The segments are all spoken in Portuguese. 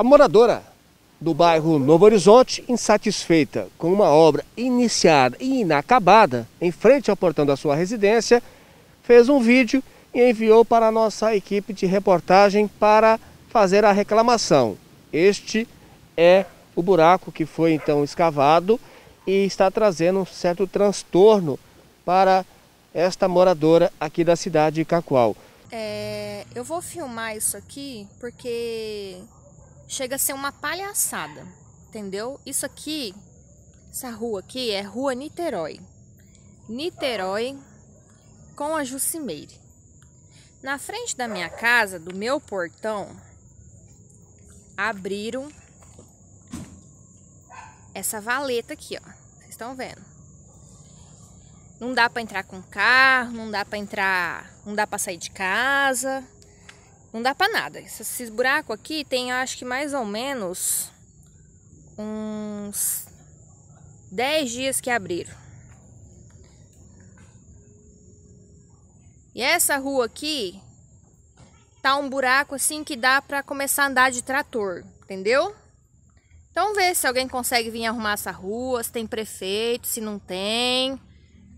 A moradora do bairro Novo Horizonte, insatisfeita com uma obra iniciada e inacabada em frente ao portão da sua residência, fez um vídeo e enviou para a nossa equipe de reportagem para fazer a reclamação. Este é o buraco que foi então escavado e está trazendo um certo transtorno para esta moradora aqui da cidade de Cacoal. É, eu vou filmar isso aqui porque chega a ser uma palhaçada, entendeu? Isso aqui, essa rua aqui é Rua Niterói. Niterói com a Jucimeire. Na frente da minha casa, do meu portão, abriram essa valeta aqui, ó. Vocês estão vendo? Não dá para entrar com carro, não dá para entrar, não dá para sair de casa. Não dá para nada. Esses buracos aqui tem acho que mais ou menos uns 10 dias que abriram. E essa rua aqui tá um buraco assim que dá para começar a andar de trator, entendeu? Então vê se alguém consegue vir arrumar essa rua, se tem prefeito, se não tem,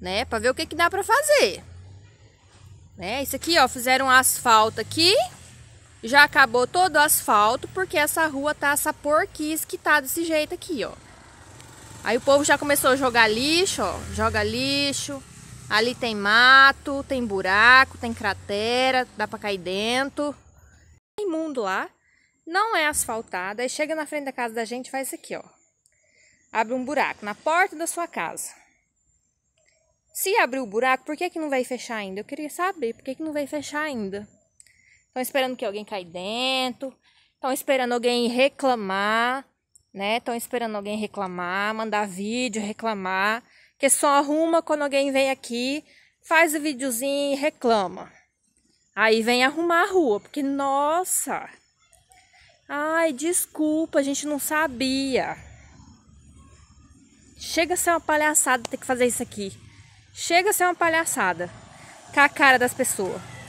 né? Para ver o que que dá para fazer. Né? Isso aqui, ó, fizeram asfalto aqui. Já acabou todo o asfalto, porque essa rua tá essa porquice que tá desse jeito aqui, ó. Aí o povo já começou a jogar lixo, ó. Joga lixo. Ali tem mato, tem buraco, tem cratera, dá para cair dentro. Tem mundo lá. Não é asfaltada. Aí chega na frente da casa da gente faz isso aqui, ó. Abre um buraco na porta da sua casa. Se abrir o buraco, por que, que não vai fechar ainda? Eu queria saber por que, que não vai fechar ainda. Estão esperando que alguém caia dentro. Estão esperando alguém reclamar, né? Estão esperando alguém reclamar, mandar vídeo, reclamar. Que só arruma quando alguém vem aqui, faz o videozinho e reclama. Aí vem arrumar a rua, porque nossa. Ai, desculpa, a gente não sabia. Chega a ser uma palhaçada ter que fazer isso aqui. Chega a ser uma palhaçada. Com a cara das pessoas.